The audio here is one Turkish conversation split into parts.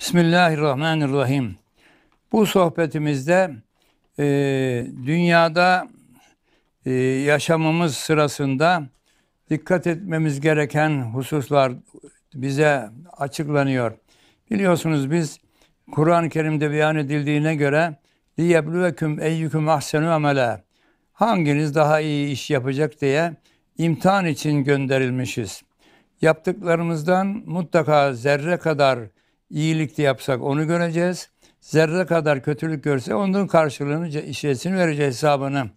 Bismillahirrahmanirrahim. Bu sohbetimizde e, dünyada e, yaşamımız sırasında dikkat etmemiz gereken hususlar bize açıklanıyor. Biliyorsunuz biz Kur'an-ı Kerim'de beyan edildiğine göre liyebluvekum eyyüküm ahsenu amela hanginiz daha iyi iş yapacak diye imtihan için gönderilmişiz. Yaptıklarımızdan mutlaka zerre kadar iyilik de yapsak onu göreceğiz. Zerre kadar kötülük görse onun karşılığını, işlesini vereceğiz hesabını.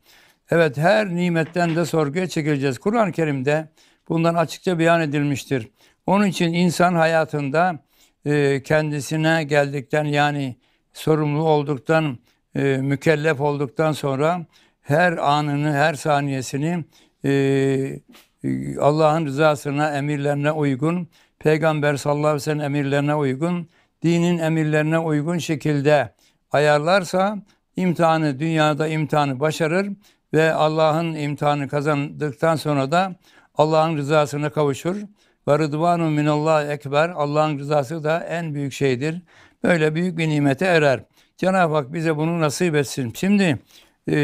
Evet her nimetten de sorguya çekileceğiz. Kur'an-ı Kerim'de bundan açıkça beyan edilmiştir. Onun için insan hayatında e, kendisine geldikten yani sorumlu olduktan, e, mükellef olduktan sonra her anını, her saniyesini e, Allah'ın rızasına, emirlerine uygun Peygamber sallallahu aleyhi ve sellem emirlerine uygun, dinin emirlerine uygun şekilde ayarlarsa imtihanı dünyada imtihanı başarır ve Allah'ın imtihanı kazandıktan sonra da Allah'ın rızasına kavuşur. Ve rıdvanu minallah ekber. Allah'ın rızası da en büyük şeydir. Böyle büyük bir nimete erer. Cenab-ı Hak bize bunu nasip etsin. Şimdi e,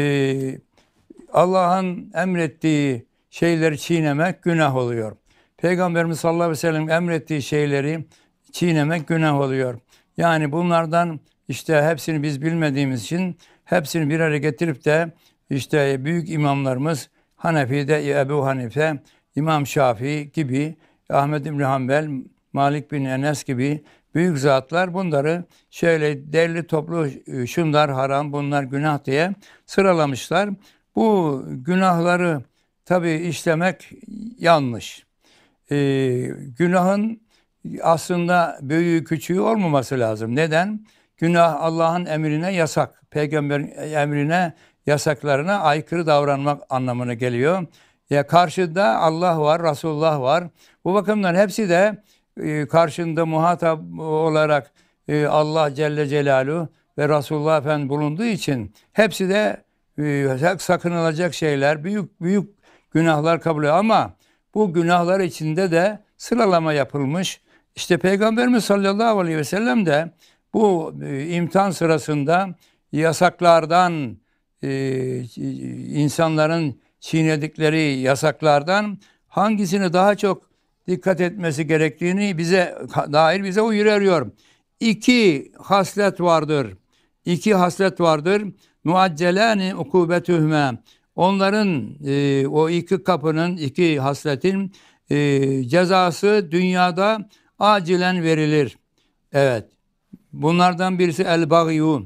Allah'ın emrettiği şeyleri çiğnemek günah oluyor. Peygamberimiz sallallahu aleyhi ve sellem emrettiği şeyleri çiğnemek günah oluyor. Yani bunlardan işte hepsini biz bilmediğimiz için hepsini bir araya getirip de işte büyük imamlarımız Hanefi'de Ebu Hanife, İmam Şafii gibi, Ahmet İbni Hanbel, Malik bin Enes gibi büyük zatlar bunları şöyle derli toplu e, şunlar haram, bunlar günah diye sıralamışlar. Bu günahları tabii işlemek yanlış e, günahın aslında büyüğü küçüğü olmaması lazım. Neden? Günah Allah'ın emrine yasak, peygamberin emrine yasaklarına aykırı davranmak anlamına geliyor. Ya karşında Allah var, Resulullah var. Bu bakımdan hepsi de e, karşında muhatap olarak e, Allah Celle Celalu ve Resulullah Efendimiz bulunduğu için hepsi de e, sakınılacak şeyler, büyük büyük günahlar kabul ediyor. Ama bu günahlar içinde de sıralama yapılmış. İşte Peygamberimiz sallallahu aleyhi ve sellem de bu e, imtihan sırasında yasaklardan e, insanların çiğnedikleri yasaklardan hangisini daha çok dikkat etmesi gerektiğini bize dair bize uyarıyor. İki haslet vardır. İki haslet vardır. Muaccelani ukubetühme. Onların e, o iki kapının, iki hasletin e, cezası dünyada acilen verilir. Evet. Bunlardan birisi el bagyu.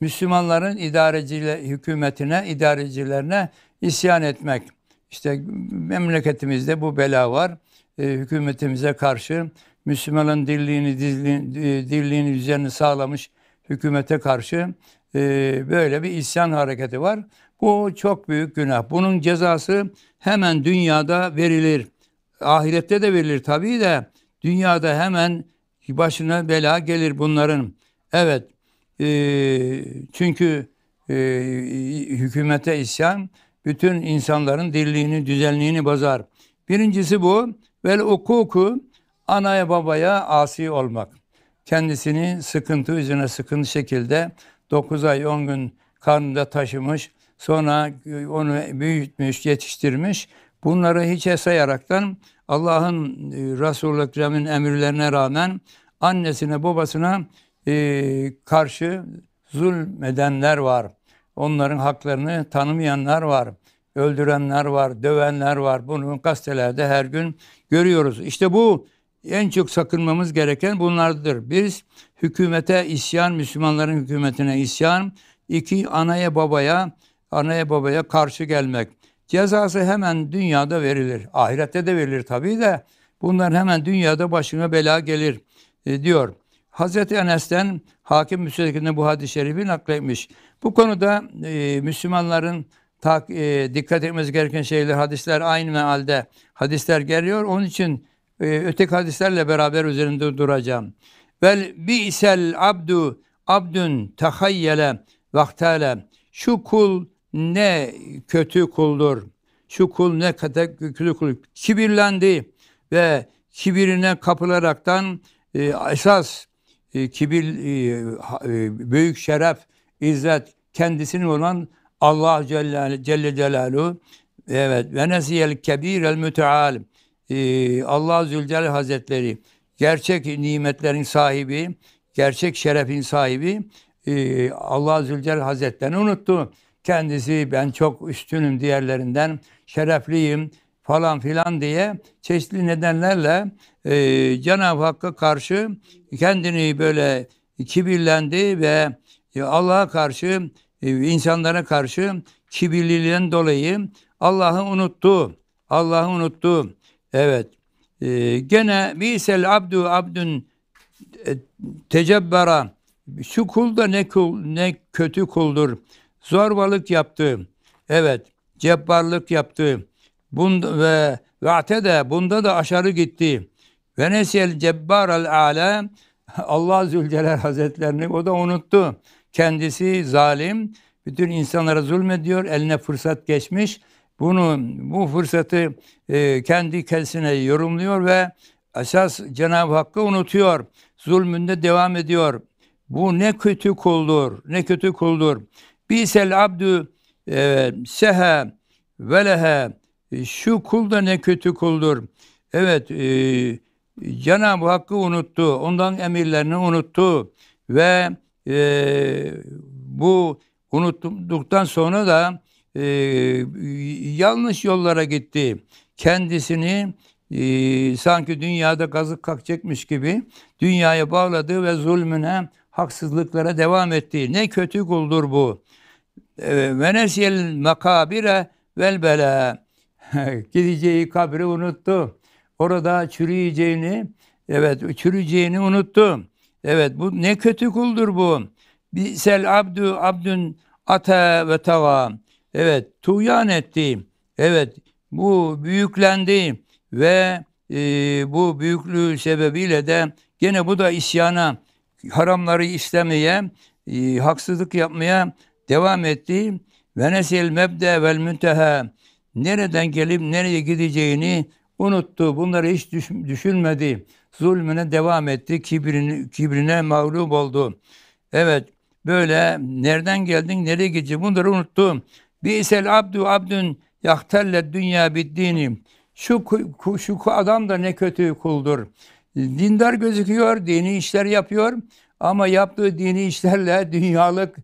Müslümanların idareciler, hükümetine, idarecilerine isyan etmek. İşte memleketimizde bu bela var. E, hükümetimize karşı Müslümanın dirliğini, dizliğini, e, dirliğini üzerine sağlamış hükümete karşı e, böyle bir isyan hareketi var. Bu çok büyük günah. Bunun cezası hemen dünyada verilir. Ahirette de verilir tabii de dünyada hemen başına bela gelir bunların. Evet e, çünkü e, hükümete isyan bütün insanların dirliğini, düzenliğini bozar. Birincisi bu. Vel okuku anaya babaya asi olmak. Kendisini sıkıntı üzerine sıkıntı şekilde 9 ay 10 gün karnında taşımış Sonra onu büyütmüş, yetiştirmiş. Bunları hiç sayaraktan Allah'ın e, resul Ekrem'in emirlerine rağmen annesine babasına e, karşı zulmedenler var. Onların haklarını tanımayanlar var. Öldürenler var, dövenler var. Bunu gazetelerde her gün görüyoruz. İşte bu en çok sakınmamız gereken bunlardır. Biz hükümete isyan, Müslümanların hükümetine isyan, iki anaya babaya anaya babaya karşı gelmek. Cezası hemen dünyada verilir. Ahirette de verilir tabii de bunlar hemen dünyada başına bela gelir e, diyor. Hazreti Enes'ten hakim müsvedekinde bu hadis-i şerifi nakletmiş. Bu konuda e, Müslümanların tak, e, dikkat etmemiz gereken şeyler hadisler aynı mealde hadisler geliyor. Onun için e, öteki hadislerle beraber üzerinde duracağım. Vel bi'sel abdu abdün tahayyele vaktale. Şu kul ne kötü kuldur. Şu kul ne kadar kötü kul. Kibirlendi ve kibirine kapılaraktan e, esas e, kibir, e, e, büyük şeref, izzet kendisinin olan Allah Celle, Celle Celaluhu evet ve nesiyel kebir el müteal e, Allah Zülcelal Hazretleri gerçek nimetlerin sahibi, gerçek şerefin sahibi e, Allah Zülcelal Hazretlerini unuttu kendisi ben çok üstünüm diğerlerinden, şerefliyim falan filan diye çeşitli nedenlerle e, Cenab-ı Hakk'a karşı kendini böyle kibirlendi ve e, Allah'a karşı, e, insanlara karşı kibirliliğinden dolayı Allah'ı unuttu. Allah'ı unuttu. Evet. E, gene misel abdu abdun e, Şu kul da ne, kul, ne kötü kuldur zorbalık yaptı. Evet, cebbarlık yaptı. Bunda ve ve de bunda da aşarı gitti. Ve nesel cebbar al ala Allah Zülcelal Hazretlerini o da unuttu. Kendisi zalim. Bütün insanlara zulmediyor. Eline fırsat geçmiş. Bunu bu fırsatı e, kendi kendisine yorumluyor ve esas Cenab-ı Hakk'ı unutuyor. Zulmünde devam ediyor. Bu ne kötü kuldur, ne kötü kuldur. Bisel abdü e, seha e, şu kul da ne kötü kuldur. Evet e, Cenab-ı Hakk'ı unuttu. Ondan emirlerini unuttu. Ve e, bu unuttuktan sonra da e, yanlış yollara gitti. Kendisini e, sanki dünyada kazık kalkacakmış gibi dünyaya bağladı ve zulmüne, haksızlıklara devam etti. Ne kötü kuldur bu. Ee, ve nesiyel makabire vel bela. Gideceği kabri unuttu. Orada çürüyeceğini, evet çürüyeceğini unuttu. Evet bu ne kötü kuldur bu. Bisel Abdü abdün ata ve tava. Evet tuyan etti. Evet bu büyüklendi ve e, bu büyüklüğü sebebiyle de gene bu da isyana, haramları istemeye, e, haksızlık yapmaya Devam etti. Ve nesil mebde vel münteha. Nereden gelip nereye gideceğini unuttu. Bunları hiç düşünmedi. Zulmüne devam etti. Kibrine, kibrine mağlup oldu. Evet böyle nereden geldin nereye gideceksin bunları unuttu. Bi'sel abdu abdün yahtelle dünya biddini. Şu, şu adam da ne kötü kuldur. Dindar gözüküyor, dini işler yapıyor ama yaptığı dini işlerle dünyalık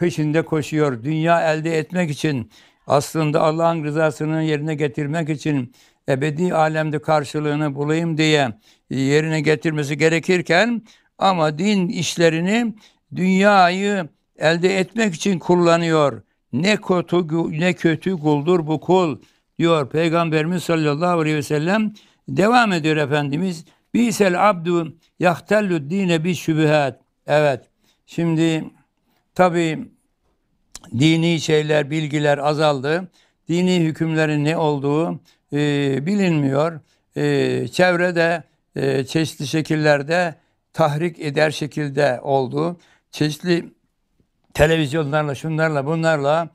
peşinde koşuyor. Dünya elde etmek için aslında Allah'ın rızasını yerine getirmek için ebedi alemde karşılığını bulayım diye yerine getirmesi gerekirken ama din işlerini dünyayı elde etmek için kullanıyor. Ne kötü ne kötü kuldur bu kul diyor Peygamberimiz sallallahu aleyhi ve sellem. Devam ediyor Efendimiz. Bisel abdu yahtellü dine bi şübühat. Evet. Şimdi Tabi dini şeyler, bilgiler azaldı. Dini hükümlerin ne olduğu e, bilinmiyor. E, çevrede e, çeşitli şekillerde tahrik eder şekilde oldu. Çeşitli televizyonlarla, şunlarla, bunlarla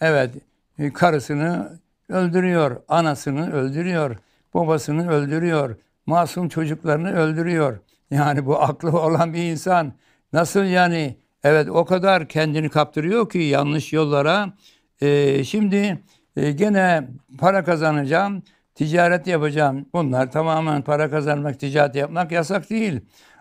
evet e, karısını öldürüyor, anasını öldürüyor, babasını öldürüyor, masum çocuklarını öldürüyor. Yani bu aklı olan bir insan nasıl yani Evet o kadar kendini kaptırıyor ki yanlış yollara. E, şimdi e, gene para kazanacağım, ticaret yapacağım. Bunlar tamamen para kazanmak, ticaret yapmak yasak değil.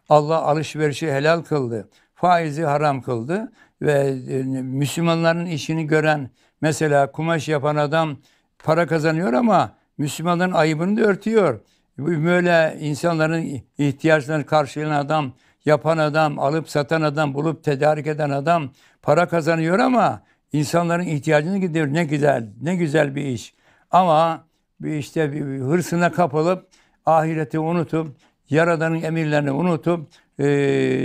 Allah alışverişi helal kıldı. Faizi haram kıldı ve e, Müslümanların işini gören mesela kumaş yapan adam para kazanıyor ama Müslümanların ayıbını da örtüyor. Böyle insanların ihtiyaçlarını karşılayan adam yapan adam, alıp satan adam, bulup tedarik eden adam para kazanıyor ama insanların ihtiyacını gidiyor. Ne güzel, ne güzel bir iş. Ama bir işte bir hırsına kapılıp ahireti unutup Yaradan'ın emirlerini unutup e,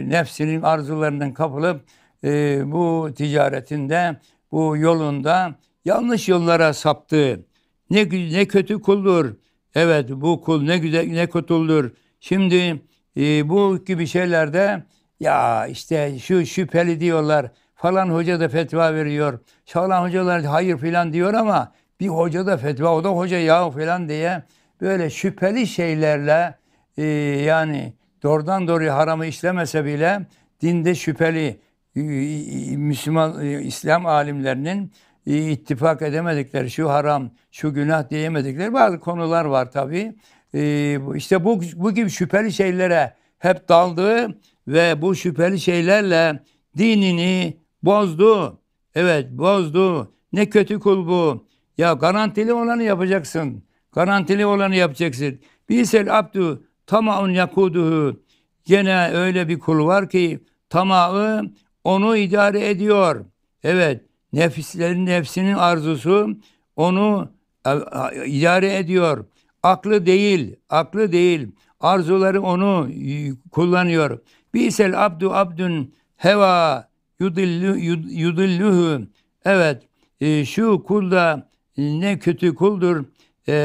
nefsinin arzularından kapılıp e, bu ticaretinde, bu yolunda yanlış yollara saptı. Ne ne kötü kuldur. Evet bu kul ne güzel ne kötüldür. Şimdi ee, bu gibi şeylerde ya işte şu şüpheli diyorlar falan hoca da fetva veriyor. Şalan hocalar hayır filan diyor ama bir hoca da fetva o da hoca ya filan diye böyle şüpheli şeylerle e, yani doğrudan doğruya haramı işlemese bile dinde şüpheli e, e, Müslüman e, İslam alimlerinin ittifak edemedikleri şu haram, şu günah diyemedikleri bazı konular var tabii. Ee, işte bu, bu gibi şüpheli şeylere hep daldı ve bu şüpheli şeylerle dinini bozdu. Evet bozdu. Ne kötü kul bu. Ya garantili olanı yapacaksın. Garantili olanı yapacaksın. Bilsel abdu tamaun yakuduhu. Gene öyle bir kul var ki tamağı onu idare ediyor. Evet nefislerin nefsinin arzusu onu e, idare ediyor. Aklı değil, aklı değil. Arzuları onu e, kullanıyor. Bisel abdu abdun, heva yudillu, yudilluhu. Evet, e, şu kul da ne kötü kuldur. E,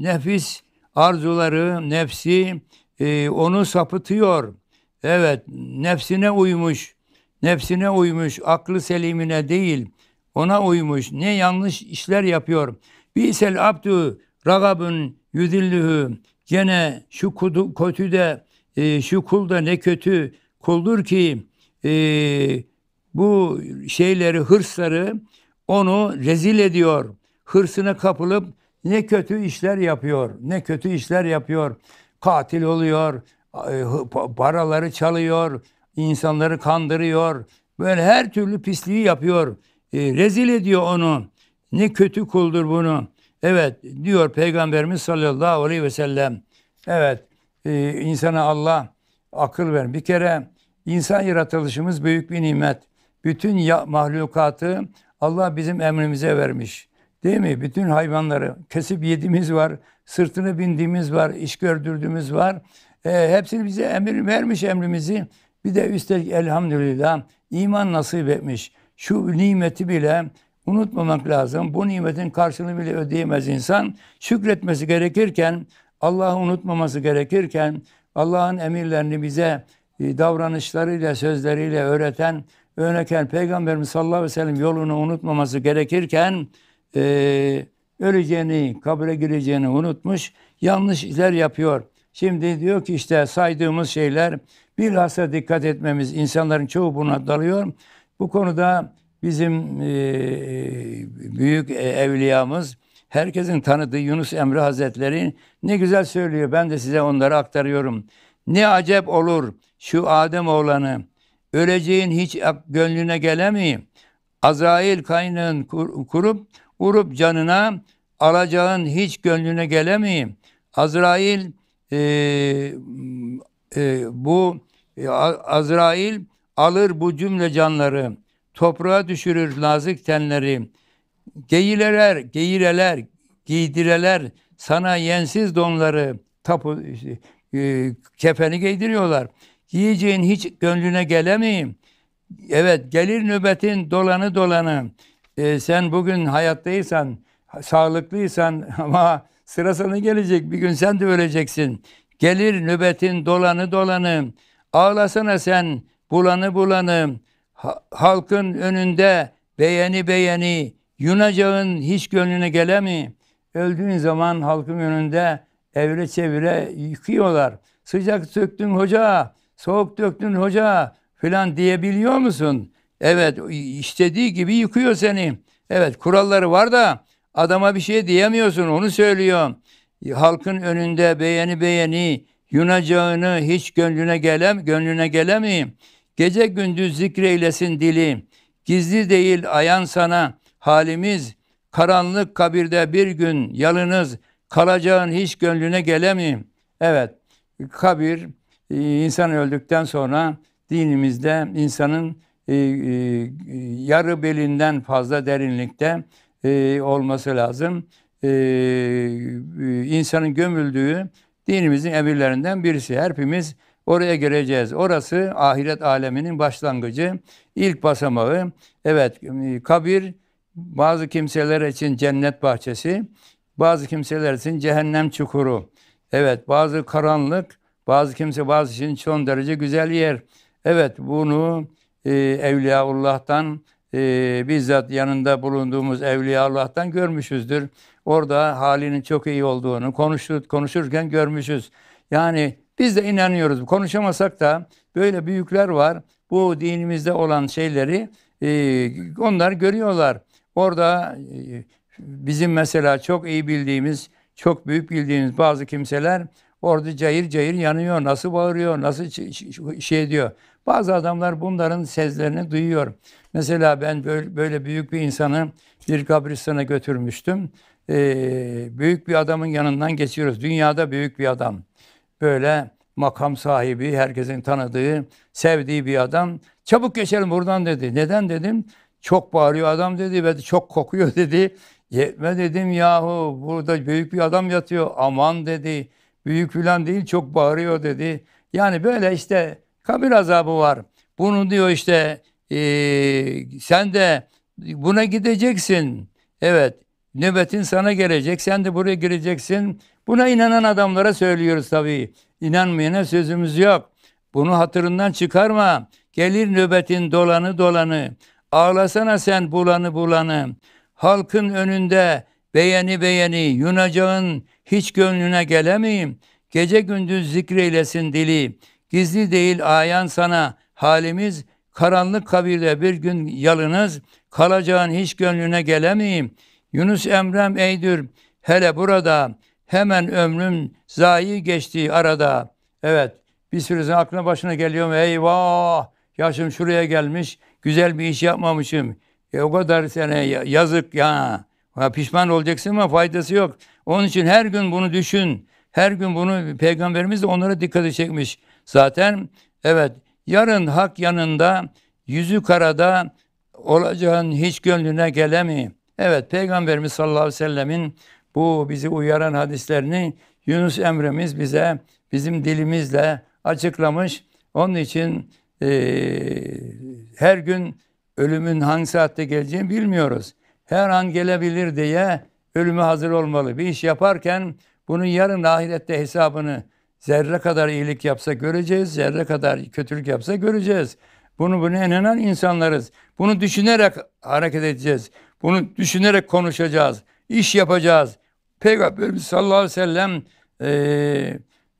nefis arzuları, nefsi e, onu sapıtıyor. Evet, nefsine uymuş. Nefsine uymuş, aklı selimine değil. Ona uymuş. Ne yanlış işler yapıyor. Bisel abdu ragabun yüdillühü gene şu kudu, kötü de e, şu kul da ne kötü kuldur ki e, bu şeyleri hırsları onu rezil ediyor. Hırsına kapılıp ne kötü işler yapıyor. Ne kötü işler yapıyor. Katil oluyor. E, paraları çalıyor. insanları kandırıyor. Böyle her türlü pisliği yapıyor. E, rezil ediyor onu. Ne kötü kuldur bunu. Evet diyor Peygamberimiz sallallahu aleyhi ve sellem. Evet e, insana Allah akıl ver. Bir kere insan yaratılışımız büyük bir nimet. Bütün ya, mahlukatı Allah bizim emrimize vermiş. Değil mi? Bütün hayvanları kesip yediğimiz var, sırtını bindiğimiz var, iş gördürdüğümüz var. E, hepsini bize emir vermiş emrimizi. Bir de üstelik elhamdülillah iman nasip etmiş. Şu nimeti bile unutmamak lazım. Bu nimetin karşılığını bile ödeyemez insan. Şükretmesi gerekirken, Allah'ı unutmaması gerekirken, Allah'ın emirlerini bize e, davranışlarıyla, sözleriyle öğreten, örneken Peygamberimiz sallallahu aleyhi ve sellem yolunu unutmaması gerekirken e, öleceğini, kabre gireceğini unutmuş, yanlış işler yapıyor. Şimdi diyor ki işte saydığımız şeyler bilhassa dikkat etmemiz, insanların çoğu buna dalıyor. Bu konuda Bizim e, büyük e, evliyamız herkesin tanıdığı Yunus Emre Hazretleri ne güzel söylüyor. Ben de size onları aktarıyorum. Ne acep olur şu Adem oğlanı öleceğin hiç gönlüne gelemi Azrail kaynağın kur, kurup vurup canına alacağın hiç gönlüne gelemi Azrail e, e, bu e, Azrail alır bu cümle canları toprağa düşürür nazik tenleri. Geyileler, geyireler, giydireler sana yensiz donları tapu, e, kefeni giydiriyorlar. Giyeceğin hiç gönlüne gelemeyim. Evet gelir nöbetin dolanı dolanı. E, sen bugün hayattaysan, sağlıklıysan ama sıra sana gelecek. Bir gün sen de öleceksin. Gelir nöbetin dolanı dolanı. Ağlasana sen bulanı bulanı ha, halkın önünde beğeni beğeni yunacağın hiç gönlüne gele mi? Öldüğün zaman halkın önünde evre çevire yıkıyorlar. Sıcak döktün hoca, soğuk döktün hoca filan diyebiliyor musun? Evet istediği gibi yıkıyor seni. Evet kuralları var da adama bir şey diyemiyorsun onu söylüyor. Halkın önünde beğeni beğeni yunacağını hiç gönlüne gelem gönlüne gelemeyim. Gece gündüz zikreylesin dili, gizli değil ayan sana halimiz, karanlık kabirde bir gün yalınız, kalacağın hiç gönlüne gelemeyim. Evet, kabir e, insan öldükten sonra dinimizde insanın e, e, yarı belinden fazla derinlikte olması lazım. insanın gömüldüğü dinimizin emirlerinden birisi. Hepimiz Oraya gireceğiz. Orası ahiret aleminin başlangıcı, ilk basamağı. Evet, kabir bazı kimseler için cennet bahçesi, bazı kimseler için cehennem çukuru. Evet, bazı karanlık, bazı kimse bazı için son derece güzel yer. Evet, bunu e, Evliyaullah'tan e, bizzat yanında bulunduğumuz Evliya Allah'tan görmüşüzdür. Orada halinin çok iyi olduğunu konuşur, konuşurken görmüşüz. Yani biz de inanıyoruz. Konuşamasak da böyle büyükler var. Bu dinimizde olan şeyleri e, onlar görüyorlar. Orada e, bizim mesela çok iyi bildiğimiz, çok büyük bildiğimiz bazı kimseler orada cayır cayır yanıyor, nasıl bağırıyor, nasıl şey diyor. Bazı adamlar bunların seslerini duyuyor. Mesela ben böyle, büyük bir insanı bir kabristana götürmüştüm. E, büyük bir adamın yanından geçiyoruz. Dünyada büyük bir adam böyle makam sahibi, herkesin tanıdığı, sevdiği bir adam. Çabuk geçelim buradan dedi. Neden dedim? Çok bağırıyor adam dedi ve çok kokuyor dedi. Yetme dedim yahu burada büyük bir adam yatıyor. Aman dedi. Büyük filan değil çok bağırıyor dedi. Yani böyle işte kabir azabı var. Bunu diyor işte e, sen de buna gideceksin. Evet nöbetin sana gelecek. Sen de buraya gireceksin. Buna inanan adamlara söylüyoruz tabii. İnanmayana sözümüz yok. Bunu hatırından çıkarma. Gelir nöbetin dolanı dolanı. Ağlasana sen bulanı bulanı. Halkın önünde beğeni beğeni yunacağın hiç gönlüne gelemeyim. Gece gündüz zikreylesin dili. Gizli değil ayan sana halimiz. Karanlık kabirde bir gün yalınız. Kalacağın hiç gönlüne gelemeyim. Yunus Emrem eydür hele burada.'' Hemen ömrüm zayi geçti arada. Evet bir zaman aklına başına geliyor mu? Eyvah yaşım şuraya gelmiş. Güzel bir iş yapmamışım. E o kadar sene yazık ya. ya. Pişman olacaksın ama faydası yok. Onun için her gün bunu düşün. Her gün bunu peygamberimiz de onlara dikkat çekmiş. Zaten evet yarın hak yanında yüzü karada olacağın hiç gönlüne gelemi. Evet Peygamberimiz sallallahu aleyhi ve sellemin bu bizi uyaran hadislerini Yunus Emre'miz bize bizim dilimizle açıklamış. Onun için e, her gün ölümün hangi saatte geleceğini bilmiyoruz. Her an gelebilir diye ölüme hazır olmalı. Bir iş yaparken bunun yarın ahirette hesabını zerre kadar iyilik yapsa göreceğiz, zerre kadar kötülük yapsa göreceğiz. Bunu buna inanan insanlarız. Bunu düşünerek hareket edeceğiz. Bunu düşünerek konuşacağız. İş yapacağız. Peygamberimiz sallallahu aleyhi ve sellem e,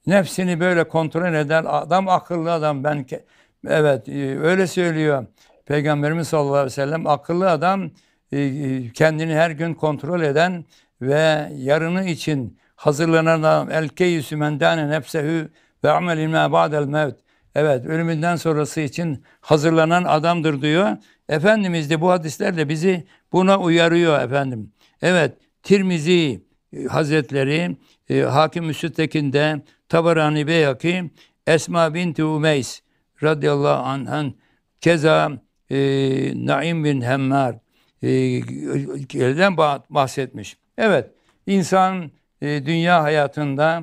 nefsini böyle kontrol eden adam akıllı adam ben evet e, öyle söylüyor. Peygamberimiz sallallahu aleyhi ve sellem akıllı adam e, e kendini her gün kontrol eden ve yarını için hazırlanan adam elkeyüsü mendane nefsehü ve amelin ma ba'del mevt. Evet ölümünden sonrası için hazırlanan adamdır diyor. Efendimiz de bu hadislerle bizi buna uyarıyor efendim. Evet Tirmizi, e, Hazretleri e, Hakim Müsüttekin'de Tabarani Beyaki Esma binti Umeys radıyallahu anh'ın keza e, Naim bin Hemmar e, bahsetmiş. Evet, insan e, dünya hayatında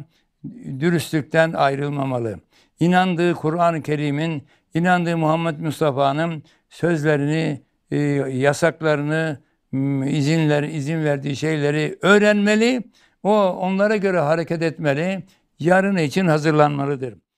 dürüstlükten ayrılmamalı. İnandığı Kur'an-ı Kerim'in, inandığı Muhammed Mustafa'nın sözlerini, e, yasaklarını, Hmm, izinler izin verdiği şeyleri öğrenmeli. O onlara göre hareket etmeli. Yarın için hazırlanmalıdır.